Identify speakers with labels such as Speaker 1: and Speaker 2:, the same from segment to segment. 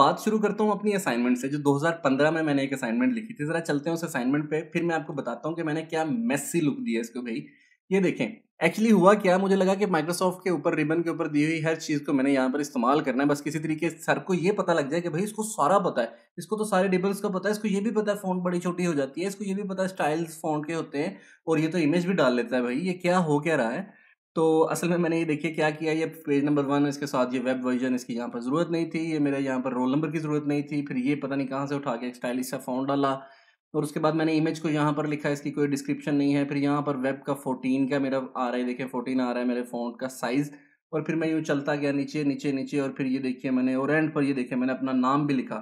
Speaker 1: बात शुरू करता हूँ अपनी असाइनमेंट से जो 2015 में मैंने एक असाइनमेंट लिखी थी ज़रा चलते हैं उस असाइनमेंट पे फिर मैं आपको बताता हूँ कि मैंने क्या मेस्सी लुक दिया इसको भाई ये देखें एक्चुअली हुआ क्या मुझे लगा कि माइक्रोसॉफ्ट के ऊपर रिबन के ऊपर दी हुई हर चीज़ को मैंने यहाँ पर इस्तेमाल करना है बस किसी तरीके सर को ये पता लग जाए कि भाई इसको सारा पता है इसको तो सारे रिबन्स का पता है इसको ये भी पता है फोन बड़ी छोटी हो जाती है इसको ये भी पता है स्टाइल्स फोन के होते हैं और ये तो इमेज भी डाल लेता है भाई ये क्या हो क्या रहा है तो असल में मैंने ये देखिए क्या किया ये पेज नंबर वन इसके साथ ये वेब वर्जन इसकी यहाँ पर ज़रूरत नहीं थी ये मेरे यहाँ पर रोल नंबर की ज़रूरत नहीं थी फिर ये पता नहीं कहाँ से उठा के एक स्टाइलिश सा फ़ॉन्ट डाला और उसके बाद मैंने इमेज को यहाँ पर लिखा इसकी कोई डिस्क्रिप्शन नहीं है फिर यहाँ पर वेब का फोर्टीन का मेरा आ रहा है देखिए फोर्टीन आ रहा है मेरे फोन का साइज़ और फिर मैं यूँ चलता गया नीचे नीचे नीचे और फिर ये देखिए मैंने और एंड पर ये देखिए मैंने अपना नाम भी लिखा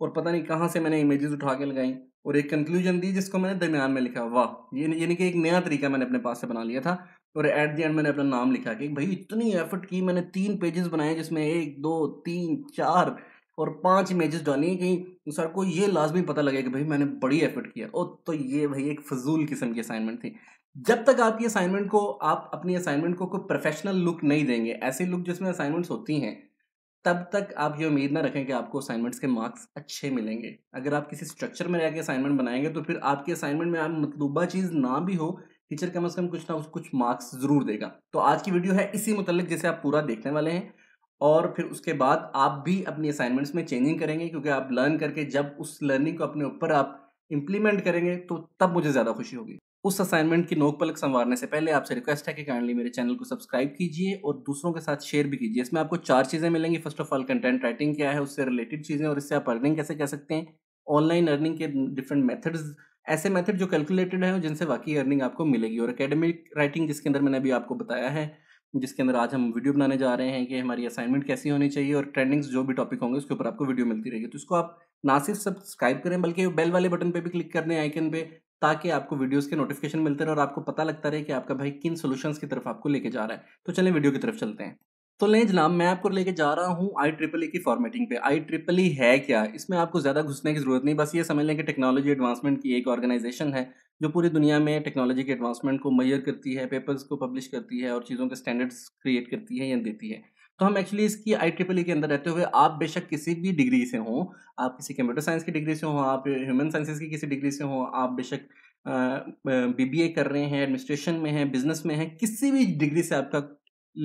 Speaker 1: और पता नहीं कहाँ से मैंने इमेजेस उठा के लगाई और एक कंक्लूजन दी जिसको मैंने दरमियान में लिखा वाह ये यानी कि एक नया तरीका मैंने अपने पास से बना लिया था और एट दी एंड मैंने अपना नाम लिखा कि भाई इतनी एफर्ट की मैंने तीन पेजेस बनाए जिसमें एक दो तीन चार और पांच इमेजेस डाली कहीं सर को ये लाजमी पता लगे कि भाई मैंने बड़ी एफर्ट किया ओ तो ये भाई एक फजूल किस्म की असाइनमेंट थी जब तक आपकी असाइनमेंट को आप अपनी असाइनमेंट को कोई प्रोफेशनल लुक नहीं देंगे ऐसी लुक जिसमें असाइनमेंट्स होती हैं तब तक आप ये उम्मीद ना रखें कि आपको असाइनमेंट्स के मार्क्स अच्छे मिलेंगे अगर आप किसी स्ट्रक्चर में रह के असाइनमेंट बनाएंगे तो फिर आपकी असाइनमेंट में आप मतलूबा चीज़ ना भी हो टीचर कम से कम कुछ ना कुछ मार्क्स ज़रूर देगा तो आज की वीडियो है इसी मतलब जैसे आप पूरा देखने वाले हैं और फिर उसके बाद आप भी अपनी असाइनमेंट्स में चेंजिंग करेंगे क्योंकि आप लर्न करके जब उस लर्निंग को अपने ऊपर आप इम्प्लीमेंट करेंगे तो तब मुझे ज़्यादा खुशी होगी उस असाइनमेंट की नोक पलक संवारने से पहले आपसे रिक्वेस्ट है कि काइंडली मेरे चैनल को सब्सक्राइब कीजिए और दूसरों के साथ शेयर भी कीजिए इसमें आपको चार चीज़ें मिलेंगी first of all content writing क्या है उससे रिलेटेड चीज़ें और इससे आप अर्निंग कैसे कर सकते हैं ऑनलाइन अर्निंग के डिफरेंट मेथड्स ऐसे मेथड जो कैलकुलेटेड है जिनसे वाकई अर्निंग आपको मिलेगी और अकेडमिक राइटिंग जिसके अंदर मैंने अभी आपको बताया है जिसके अंदर आज हम वीडियो बनाने जा रहे हैं कि हमारी असाइनमेंट कैसी होनी चाहिए और ट्रेंडिंग्स जो भी टॉपिक होंगे उसके ऊपर आपको वीडियो मिलती रहेगी तो इसको आप ना सिर्फ सब्सक्राइब करें बल्कि बेल वाले बटन पर भी क्लिक कर दें आइकन पे ताकि आपको वीडियोज के नोटिफिकेशन मिलते रहे और आपको पता लगता रहे कि आपका भाई किन सोल्यूशंस की तरफ आपको लेके जा रहा है तो चलें वीडियो की तरफ चलते हैं तो लें जनाब मैं आपको लेके जा रहा हूँ आई ट्रिपल ई की फॉर्मेटिंग पे आई ट्रिपल ई है क्या इसमें आपको ज़्यादा घुसने की ज़रूरत नहीं बस ये समझ लें कि टेक्नोलॉजी एडवांसमेंट की एक ऑर्गेनाइजेशन है जो पूरी दुनिया में टेक्नोलॉजी के एडवांसमेंट को मैयर करती है पेपर्स को पब्लिश करती है और चीज़ों के स्टैंडर्ड्स क्रिएट करती है या देती है तो हम एक्चुअली इसकी आई ट्रिपल ई के अंदर रहते हुए आप बेशक किसी भी डिग्री से हों आप किसी कंप्यूटर साइंस की डिग्री से हों आप ह्यूमन साइंसेज की किसी डिग्री से हों आप बेशक बी बी ए कर रहे हैं एडमिनिस्ट्रेशन में हैं बिजनेस में हैं किसी भी डिग्री से आपका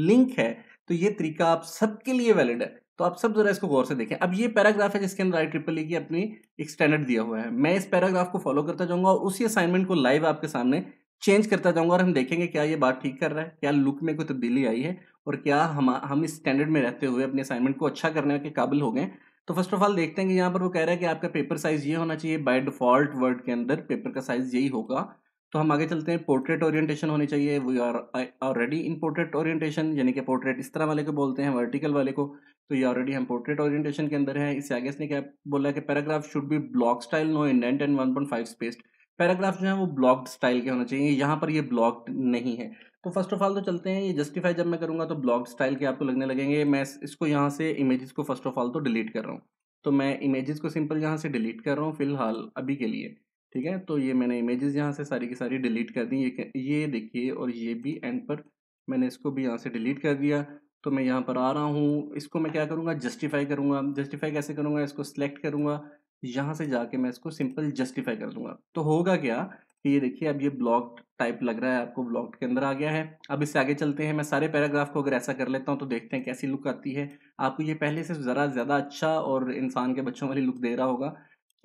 Speaker 1: लिंक है तो ये तरीका आप सबके लिए वैलिड है तो आप सब जरा इसको गौर से देखें अब ये पैराग्राफ है जिसके अंदर आई ट्रिपल ई की अपनी एक स्टैंडर्ड दिया हुआ है मैं इस पैराग्राफ को फॉलो करता जाऊंगा और उसी असाइनमेंट को लाइव आपके सामने चेंज करता जाऊंगा और हम देखेंगे क्या ये बात ठीक कर रहा है क्या लुक में कोई तब्दीली आई है और क्या हम हम इस स्टैंडर्ड में रहते हुए अपने असाइनमेंट को अच्छा करने के काबिल हो गए तो फर्स्ट ऑफ ऑल देखते हैं कि यहाँ पर वो कह रहा है कि आपका पेपर साइज ये होना चाहिए बाय डिफॉल्ट वर्ड के अंदर पेपर का साइज यही होगा तो हम आगे चलते हैं पोर्ट्रेट ओरिएंटेशन होनी चाहिए we are already in portrait orientation यानी कि पोर्ट्रेट इस तरह वाले को बोलते हैं वर्टिकल वाले को तो ये ऑलरेडी हम पोर्ट्रेट ओरिएंटेशन के अंदर है इससे आगे इसने क्या बोला कि paragraph should be block style no indent and one point five spaced paragraph जो है वो ब्लॉक्ड स्टाइल के होना चाहिए यहाँ पर ये ब्लॉक्ड नहीं है तो फर्स्ट ऑफ ऑल तो चलते हैं ये जस्टिफाई जब मैं करूँगा तो ब्लॉक्ड स्टाइल के आपको लगने लगेंगे मैं इसको यहाँ से इमेजेस को फर्स्ट ऑफ ऑल तो डिलीट कर रहा हूँ तो मैं इमेजेस को सिंपल यहाँ से डिलीट कर रहा हूँ फिलहाल अभी के लिए ठीक है तो ये मैंने इमेजेस यहाँ से सारी की सारी डिलीट कर दी ये ये देखिए और ये भी एंड पर मैंने इसको भी यहाँ से डिलीट कर दिया तो मैं यहाँ पर आ रहा हूँ इसको मैं क्या करूँगा जस्टिफाई करूँगा जस्टिफाई कैसे करूँगा इसको सिलेक्ट करूँगा यहाँ से जाके मैं इसको सिंपल जस्टिफाई कर दूँगा तो होगा क्या कि ये देखिए अब ये ब्लॉक टाइप लग रहा है आपको ब्लॉक के अंदर आ गया है अब इससे आगे चलते हैं मैं सारे पैराग्राफ को अगर ऐसा कर लेता हूँ तो देखते हैं कैसी लुक आती है आपको ये पहले से ज़रा ज़्यादा अच्छा और इंसान के बच्चों वाली लुक दे रहा होगा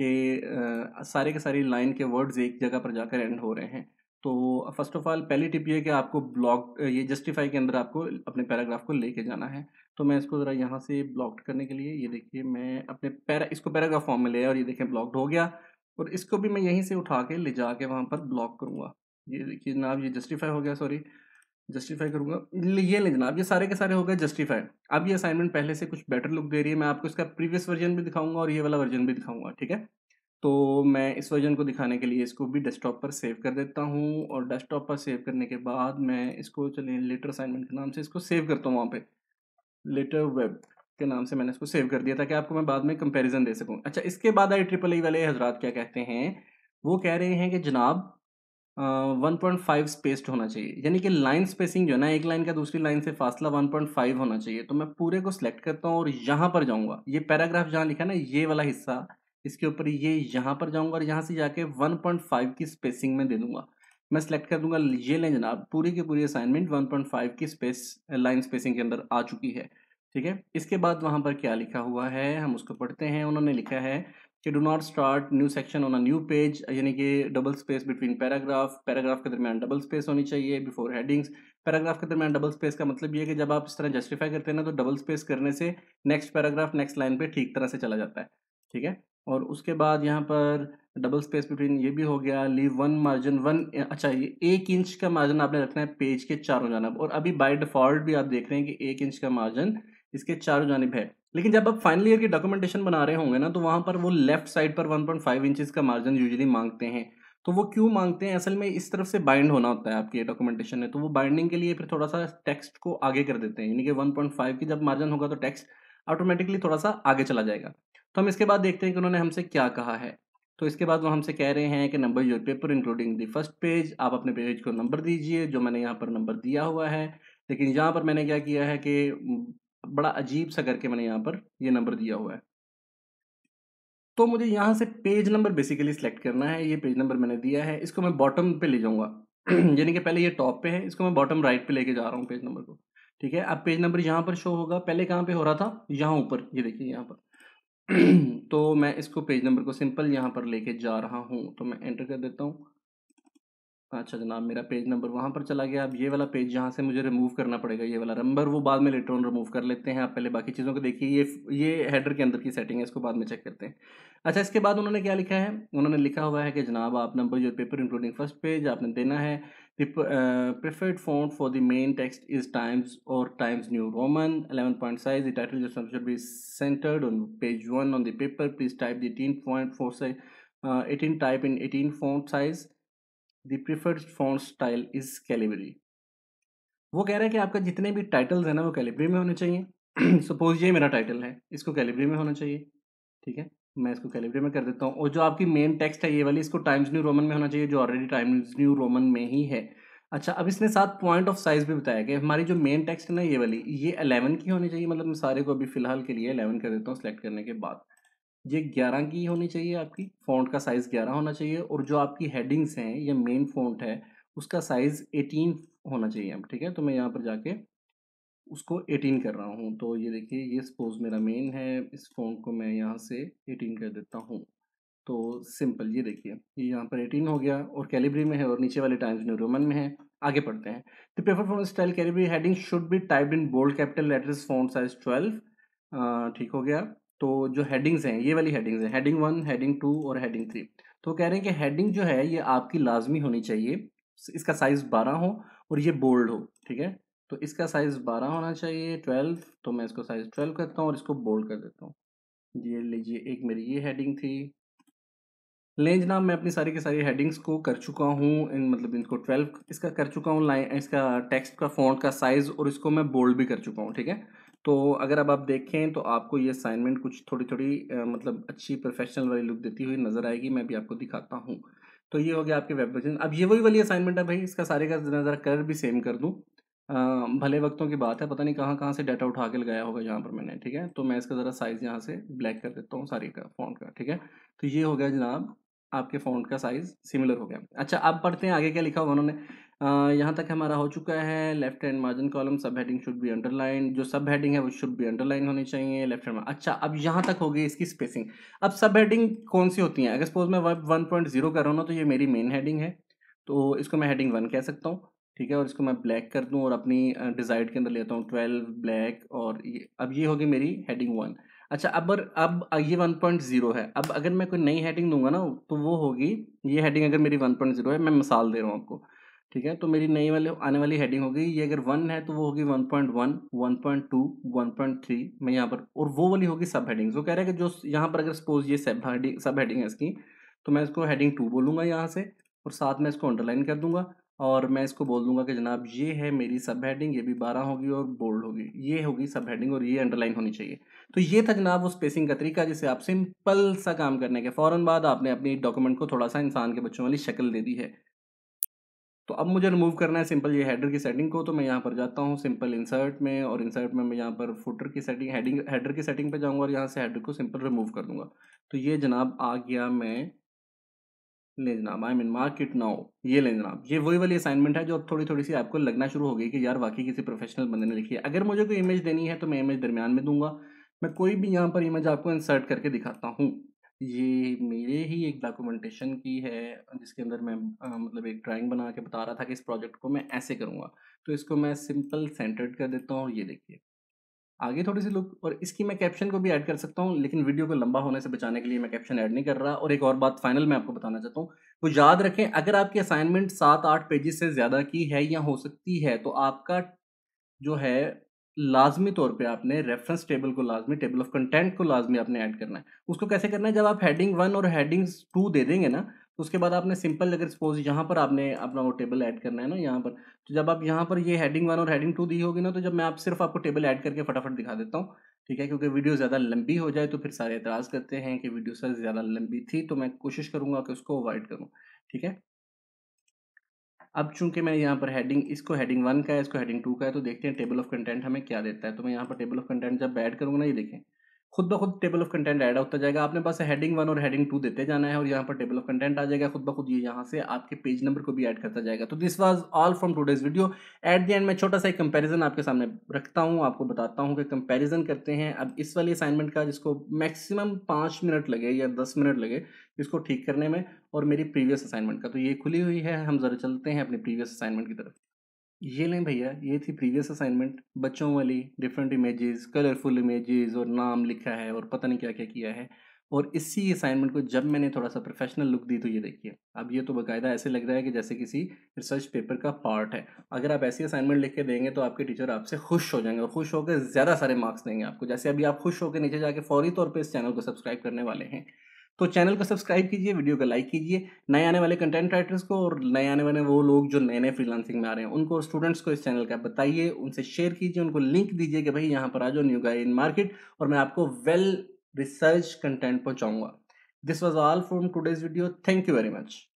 Speaker 1: कि सारे के सारे लाइन के वर्ड्स एक जगह पर जाकर एंड हो रहे हैं तो फर्स्ट ऑफ ऑल पहली टिप ये कि आपको ब्लॉक ये जस्टिफाई के अंदर आपको अपने पैराग्राफ को लेके जाना है तो मैं इसको ज़रा यहाँ से ब्लॉक्ड करने के लिए ये देखिए मैं अपने पैरा इसको पैराग्राफ फॉर्म में लिया और ये देखें ब्लॉक्ड हो गया और इसको भी मैं यहीं से उठा के ले जा कर वहाँ पर ब्लॉक करूँगा ये देखिए जनाब ये जस्टिफाई हो गया सॉरी जस्टिफाई करूंगा ये ले जनाब ये सारे के सारे हो गए जस्टिफाई अब ये असाइनमेंट पहले से कुछ बेटर लुक दे रही है मैं आपको इसका प्रीवियस वर्जन भी दिखाऊंगा और ये वाला वर्जन भी दिखाऊंगा ठीक है तो मैं इस वर्जन को दिखाने के लिए इसको भी डेस्कटॉप पर सेव कर देता हूँ और डेस्कटॉप पर सेव करने के बाद मैं इसको चलिए लेटर असाइनमेंट के नाम से इसको सेव करता हूँ वहाँ पे लेटर वेब के नाम से मैंने इसको सेव कर दिया ताकि आपको मैं बाद में कंपेरिजन दे सकूँ अच्छा इसके बाद आई ट्रिपल ई वाले हजरात क्या कहते हैं वो कह रहे हैं कि जनाब वन पॉइंट फाइव स्पेस्ड होना चाहिए यानी कि लाइन स्पेसिंग जो है ना एक लाइन का दूसरी लाइन से फासला वन पॉइंट फाइव होना चाहिए तो मैं पूरे को सिलेक्ट करता हूँ और यहाँ पर जाऊँगा ये पैराग्राफ जहाँ लिखा ना ये वाला हिस्सा इसके ऊपर ये यहाँ पर जाऊँगा और यहाँ से जाके वन पॉइंट फाइव की स्पेसिंग में दे दूँगा मैं सिलेक्ट कर दूंगा ये लें जनाब पूरी की पूरी असाइनमेंट 1.5 की स्पेस लाइन स्पेसिंग के अंदर आ चुकी है ठीक है इसके बाद वहाँ पर क्या लिखा हुआ है हम उसको पढ़ते हैं उन्होंने लिखा है कि do not start new section on a new page यानी कि double space between paragraph paragraph के दरमियान डबल स्पेस होनी चाहिए बिफोर हेडिंग्स पैराग्राफ के दरमियान डबल स्पेस का मतलब ये है कि जब आप इस तरह जस्टिफाई करते हैं ना तो डबल स्पेस करने से नेक्स्ट पैराग्राफ नेक्स्ट लाइन पे ठीक तरह से चला जाता है ठीक है और उसके बाद यहाँ पर डबल स्पेस बिटवीन ये भी हो गया लीव वन मार्जिन वन अच्छा ये एक इंच का मार्जिन आपने रखना है पेज के चारों जानब और अभी बाय डिफॉल्ट भी आप देख रहे हैं कि एक इंच का मार्जिन इसके चारों जानब है लेकिन जब आप फाइनल ईयर की डॉक्यूमेंटेशन बना रहे होंगे ना तो वहाँ पर वो लेफ्ट साइड पर 1.5 पॉइंट इंचज़ का मार्जिन यूजली मांगते हैं तो वो क्यों मांगते हैं असल में इस तरफ से बाइंड होना होता है आपकी डॉक्यूमेंटेशन में तो वो बाइंडिंग के लिए फिर थोड़ा सा टेक्स्ट को आगे कर देते हैं यानी कि 1.5 की जब मार्जिन होगा तो टैक्स ऑटोमेटिकली थोड़ा सा आगे चला जाएगा तो हम इसके बाद देखते हैं कि उन्होंने हमसे क्या कहा है तो इसके बाद वो हमसे कह रहे हैं कि number your paper including the first page आप अपने पेज को नंबर दीजिए जो मैंने यहाँ पर नंबर दिया हुआ है लेकिन यहाँ पर मैंने क्या किया है कि बड़ा अजीब सा करके मैंने यहाँ पर ये यह नंबर दिया हुआ है तो मुझे यहाँ से पेज नंबर बेसिकली सिलेक्ट करना है ये पेज नंबर मैंने दिया है इसको मैं बॉटम पे ले जाऊँगा यानी कि पहले ये टॉप पे है इसको मैं बॉटम राइट पे लेके जा रहा हूँ पेज नंबर को ठीक है अब पेज नंबर यहाँ पर शो होगा पहले कहाँ पे हो रहा था यहाँ ऊपर ये देखिए यहाँ पर तो मैं इसको पेज नंबर को सिंपल यहाँ पर लेके जा रहा हूँ तो मैं एंटर कर देता हूँ अच्छा जनाब तो मेरा पेज नंबर वहाँ पर चला गया अब ये वाला पेज जहाँ से मुझे रिमूव करना पड़ेगा ये वाला नंबर वो बाद में लेटर ऑन रिमूव कर लेते हैं आप पहले बाकी चीज़ों को देखिए ये ये हेडर के अंदर की सेटिंग है इसको बाद में चेक करते हैं अच्छा इसके बाद उन्होंने क्या लिखा है उन्होंने लिखा हुआ है कि जनाब आप number your paper including first page आपने देना है preferred font for the main text is Times और Times New Roman eleven point size the title should be centered on page one on the paper please type in point four size eighteen type in eighteen font size the preferred font style is Calibri वो कह रहा है कि आपका जितने भी titles हैं ना वो कैलिबरी में होने चाहिए सपोज ये मेरा टाइटल है इसको कैलिबरी में होना चाहिए ठीक है मैं इसको कैलिबरी में कर देता हूँ और जो आपकी मेन टेक्स्ट है ये वाली इसको टाइम्स न्यू रोमन में होना चाहिए जो ऑलरेडी टाइम्स न्यू रोमन में ही है अच्छा अब इसने साथ पॉइंट ऑफ साइज भी बताया कि हमारी जो मेन टेक्स्ट है ना ये वाली ये अलेवन की होनी चाहिए मतलब मैं सारे को अभी फिलहाल के लिए अलेवन कर देता हूँ सेलेक्ट करने के बाद ये ग्यारह की होनी चाहिए आपकी फ़ॉन्ट का साइज़ ग्यारह होना चाहिए और जो आपकी हेडिंग्स हैं या मेन फ़ॉन्ट है उसका साइज़ एटीन होना चाहिए ठीक है तो मैं यहाँ पर जाके उसको एटीन कर रहा हूँ तो ये देखिए ये सपोज मेरा मेन है इस फ़ॉन्ट को मैं यहाँ से एटीन कर देता हूँ तो सिंपल ये देखिए ये यहाँ पर एटीन हो गया और कैलिब्री में है और नीचे वाले टाइम्स न्यू रोमन में है आगे पढ़ते हैं the paper font style Calibri heading should be typed in bold capital letters font size twelve ठीक हो गया तो जो हेडिंग्स हैं ये वाली हेडिंग्स हैं हेडिंग वन हेडिंग टू और हेडिंग थ्री तो कह रहे हैं कि हेडिंग जो है ये आपकी लाजमी होनी चाहिए इसका साइज़ बारह हो और ये बोल्ड हो ठीक है तो इसका साइज़ बारह होना चाहिए ट्वेल्व तो मैं इसको साइज़ ट्वेल्व करता हूँ और इसको बोल्ड कर देता हूँ ये लीजिए एक मेरी ये हेडिंग थी लेंज नाम मैं अपनी सारी की सारी हेडिंग्स को कर चुका हूँ इन मतलब इनको ट्वेल्व इसका कर चुका हूँ लाइन इसका टेक्स्ट का फ़ॉन्ट का साइज़ और इसको मैं बोल्ड भी कर चुका हूँ ठीक है तो अगर अब आप देखें तो आपको ये असाइनमेंट कुछ थोड़ी थोड़ी मतलब अच्छी प्रोफेशनल वाली लुक देती हुई नज़र आएगी मैं भी आपको दिखाता हूँ तो ये हो गया आपके वेब वर्जन अब ये वही वाली असाइनमेंट है भाई इसका सारे का ज़रा कलर भी सेम कर दूँ भले वक्तों की बात है पता नहीं कहाँ कहाँ से डाटा उठा के लगाया होगा यहाँ पर मैंने ठीक है तो मैं इसका ज़रा साइज़ यहाँ से ब्लैक कर देता हूँ सारे का फोन का ठीक है तो ये हो गया जनाब आपके फोन का साइज़ सिमिलर हो गया अच्छा अब पढ़ते हैं आगे क्या लिखा होगा उन्होंने यहाँ तक हमारा हो चुका है left hand margin column sub heading should be underline जो सब हेडिंग है वो शुड बी अंडरलाइन होनी चाहिए लेफ्ट हैंड अच्छा अब यहाँ तक होगी इसकी स्पेसिंग अब सब हेडिंग कौन सी होती हैं अगर सपोज मैं वर्ब वन पॉइंट जीरो कर रहा हूँ ना तो ये मेरी मेन हेडिंग है तो इसको मैं हेडिंग वन कह सकता हूँ ठीक है और इसको मैं ब्लैक कर दूँ और अपनी डिज़ाइड के अंदर लेता हूँ ट्वेल्व ब्लैक और ये अब ये होगी मेरी हेडिंग वन अच्छा अब अब ये वन पॉइंट ज़ीरो है अब अगर मैं कोई नई हेडिंग दूंगा ना तो वो होगी ये हेडिंग अगर मेरी वन पॉइंट ज़ीरो है मैं मिसाल दे रहा हूँ आपको ठीक है तो मेरी नई वाले आने वाली हेडिंग होगी ये अगर वन है तो वो होगी one point one one point two one point three मैं यहाँ पर और वो वाली होगी सब हेडिंग्स वो कह रहे हैं कि जो यहाँ पर अगर सपोज ये सब हेडिंग सब हेडिंग है इसकी तो मैं इसको हेडिंग टू बोलूँगा यहाँ से और साथ में इसको अंडरलाइन कर दूंगा और मैं इसको बोल दूंगा कि जनाब ये है मेरी सब हेडिंग ये भी बारह होगी और बोल्ड होगी ये होगी सब हेडिंग और ये अंडरलाइन होनी चाहिए तो ये था जनाब वो स्पेसिंग का तरीका जिसे आप सिंपल सा काम करने के फ़ौरन बाद आपने अपनी डॉक्यूमेंट को थोड़ा सा इंसान के बच्चों वाली शक्ल दे दी है तो अब मुझे रिमूव करना है सिंपल ये हेडर की सेटिंग को तो मैं यहाँ पर जाता हूँ सिंपल इंसर्ट में और इंसर्ट में मैं यहाँ पर फुटर की सेटिंग हेडिंग हेडर की सेटिंग पे जाऊँगा और यहाँ से हेडर को सिंपल रिमूव कर दूंगा तो ये जनाब आ गया मैं ले जनाब आई मीन मार्केट नाउ ये ले जनाब ये वही वाली असाइनमेंट है जो अब थोड़ी थोड़ी सी आपको लगना शुरू हो गई कि यार वाकई किसी प्रोफेशनल बंदे ने लिखी है अगर मुझे कोई इमेज देनी है तो मैं इमेज दरमियान में दूंगा मैं कोई भी यहाँ पर इमेज आपको इंसर्ट करके दिखाता हूँ ये मेरे ही एक डॉक्यूमेंटेशन की है जिसके अंदर मैं आ, मतलब एक ड्राइंग बना के बता रहा था कि इस प्रोजेक्ट को मैं ऐसे करूँगा तो इसको मैं सिंपल सेंटर्ड कर देता हूँ और ये देखिए आगे थोड़ी सी लुक और इसकी मैं कैप्शन को भी ऐड कर सकता हूँ लेकिन वीडियो को लंबा होने से बचाने के लिए मैं कैप्शन ऐड नहीं कर रहा और एक और बात फाइनल मैं आपको बताना चाहता हूँ वो याद रखें अगर आपकी असाइनमेंट सात आठ पेजेस से ज़्यादा की है या हो सकती है तो आपका जो है लाजमी तौर पे आपने रेफरेंस टेबल को लाजमी टेबल ऑफ कंटेंट को लाजमी आपने ऐड करना है उसको कैसे करना है जब आप हेडिंग वन और हेडिंग टू दे देंगे ना तो उसके बाद आपने सिंपल अगर सपोज यहाँ पर आपने अपना वो टेबल ऐड करना है ना यहाँ पर तो जब आप यहाँ पर ये हेडिंग वन और हेडिंग टू दी होगी ना तो जब मैं आप सिर्फ आपको टेबल ऐड करके फटाफट दिखा देता हूँ ठीक है क्योंकि वीडियो ज़्यादा लंबी हो जाए तो फिर सारे एतराज़ करते हैं कि वीडियो सर ज़्यादा लंबी थी तो मैं कोशिश करूँगा कि उसको अवॉइड करूँ ठीक है अब चूंकि मैं यहाँ पर हेडिंग इसको हेडिंग वन का है इसको हेडिंग टू का है तो देखते हैं टेबल ऑफ कंटेंट हमें क्या देता है तो मैं यहाँ पर टेबल ऑफ कंटेंट जब ऐड करूँगा ना ये देखें खुद ब खुद टेबल ऑफ कंटेंट ऐड होता जाएगा आपने पास हेडिंग वन और हेडिंग टू देते जाना है और यहाँ पर टेबल ऑफ कंटेंट आ जाएगा खुद ब खुद ये यहाँ से आपके पेज नंबर को भी ऐड करता जाएगा तो this was all from today's video at the end मैं छोटा सा एक कंपैरिजन आपके सामने रखता हूँ आपको बताता हूँ कि कंपेरिजन करते हैं अब इस वाली असाइनमेंट का जिसको मैक्सिमम पाँच मिनट लगे या दस मिनट लगे इसको ठीक करने में और मेरी प्रीवियस असाइनमेंट का तो ये खुली हुई है हम ज़रा चलते हैं अपनी प्रीवियस असाइनमेंट की तरफ ये लें भैया ये थी प्रीवियस असाइनमेंट बच्चों वाली डिफरेंट इमेजेस कलरफुल इमेजेस और नाम लिखा है और पता नहीं क्या क्या किया है और इसी असाइनमेंट को जब मैंने थोड़ा सा प्रोफेशनल लुक दी तो ये देखिए अब ये तो बाकायदा ऐसे लग रहा है कि जैसे किसी रिसर्च पेपर का पार्ट है अगर आप ऐसी असाइनमेंट लिख के देंगे तो आपके टीचर आपसे खुश हो जाएंगे और खुश होकर ज़्यादा सारे मार्क्स देंगे आपको जैसे अभी आप खुश होकर नीचे जाके फौरी तौर पर इस चैनल को सब्सक्राइब करने वाले हैं तो चैनल को सब्सक्राइब कीजिए वीडियो को लाइक कीजिए नए आने वाले कंटेंट राइटर्स को और नए आने वाले वो लोग जो नए नए फ्रीलांसिंग में आ रहे हैं उनको स्टूडेंट्स को इस चैनल का बताइए उनसे शेयर कीजिए उनको लिंक दीजिए कि भाई यहाँ पर आ जाओ न्यू गाई इन मार्केट और मैं आपको वेल रिसर्च कंटेंट पहुँचाऊँगा this was all from today's video thank you very much